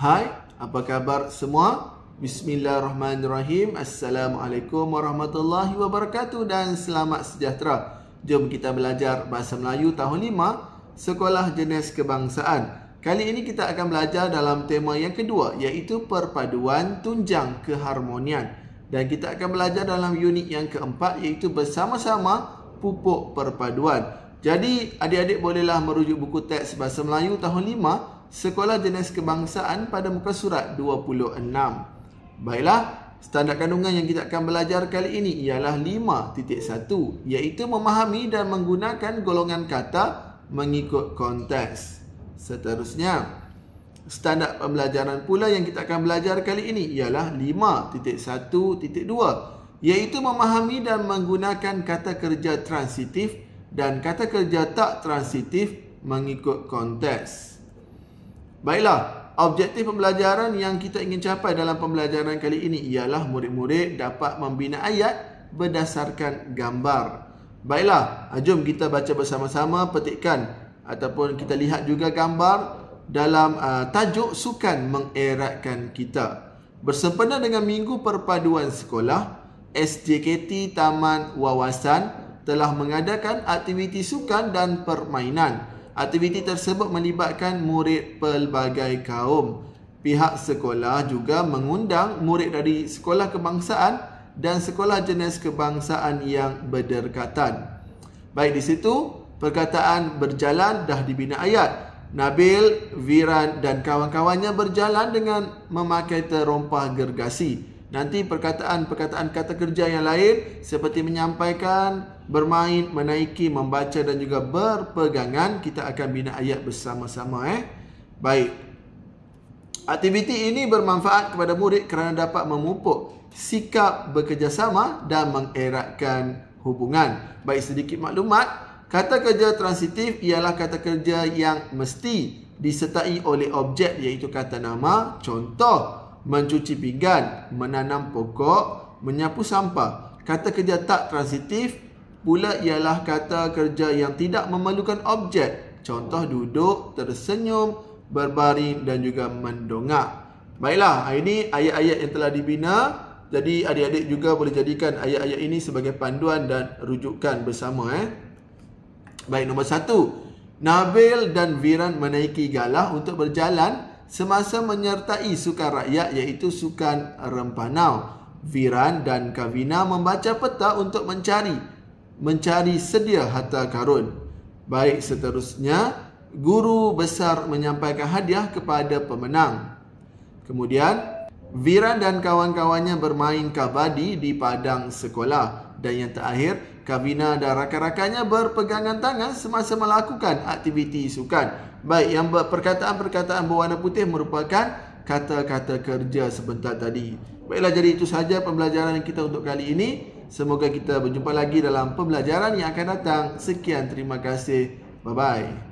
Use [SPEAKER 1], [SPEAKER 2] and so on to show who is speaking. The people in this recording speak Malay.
[SPEAKER 1] Hai, apa khabar semua? Bismillahirrahmanirrahim. Assalamualaikum warahmatullahi wabarakatuh dan selamat sejahtera. Jom kita belajar Bahasa Melayu tahun 5, Sekolah Jenis Kebangsaan. Kali ini kita akan belajar dalam tema yang kedua iaitu perpaduan tunjang keharmonian. Dan kita akan belajar dalam unit yang keempat iaitu bersama-sama pupuk perpaduan. Jadi adik-adik bolehlah merujuk buku teks Bahasa Melayu tahun 5 sekolah jenis kebangsaan pada muka surat 26. Baiklah, standar kandungan yang kita akan belajar kali ini ialah 5.1 iaitu memahami dan menggunakan golongan kata mengikut konteks. Seterusnya, standar pembelajaran pula yang kita akan belajar kali ini ialah 5.1.2 iaitu memahami dan menggunakan kata kerja transitif dan kata kerja tak transitif mengikut konteks. Baiklah, objektif pembelajaran yang kita ingin capai dalam pembelajaran kali ini ialah murid-murid dapat membina ayat berdasarkan gambar. Baiklah, ah, jom kita baca bersama-sama petikan ataupun kita lihat juga gambar dalam uh, tajuk sukan mengeratkan kita. Bersempena dengan Minggu Perpaduan Sekolah, SJKT Taman Wawasan telah mengadakan aktiviti sukan dan permainan aktiviti tersebut melibatkan murid pelbagai kaum. Pihak sekolah juga mengundang murid dari sekolah kebangsaan dan sekolah jenis kebangsaan yang berdekatan. Baik di situ, perkataan berjalan dah dibina ayat. Nabil, Viran dan kawan-kawannya berjalan dengan memakai terompah gergasi. Nanti perkataan-perkataan kata kerja yang lain seperti menyampaikan, bermain, menaiki, membaca dan juga berpegangan kita akan bina ayat bersama-sama eh. Baik. Aktiviti ini bermanfaat kepada murid kerana dapat memupuk sikap bekerjasama dan mengeratkan hubungan. Baik sedikit maklumat, kata kerja transitif ialah kata kerja yang mesti disertai oleh objek iaitu kata nama, contoh mencuci pinggan, menanam pokok, menyapu sampah. Kata kerja tak transitif pula ialah kata kerja yang tidak memerlukan objek. Contoh duduk, tersenyum, berbaring dan juga mendongak. Baiklah, ini ayat-ayat yang telah dibina. Jadi adik-adik juga boleh jadikan ayat-ayat ini sebagai panduan dan rujukan bersama. Eh. Baik, nombor satu. Nabil dan Viran menaiki galah untuk berjalan semasa menyertai sukan rakyat iaitu sukan rempanau. Viran dan Kavina membaca peta untuk mencari mencari sedia harta karun. Baik seterusnya, guru besar menyampaikan hadiah kepada pemenang. Kemudian, Viran dan kawan-kawannya bermain kabadi di padang sekolah dan yang terakhir Kavina dan rakan-rakannya berpegangan tangan semasa melakukan aktiviti sukan. Baik, yang perkataan-perkataan berwarna putih merupakan kata-kata kerja sebentar tadi. Baiklah, jadi itu sahaja pembelajaran kita untuk kali ini. Semoga kita berjumpa lagi dalam pembelajaran yang akan datang. Sekian, terima kasih. Bye-bye.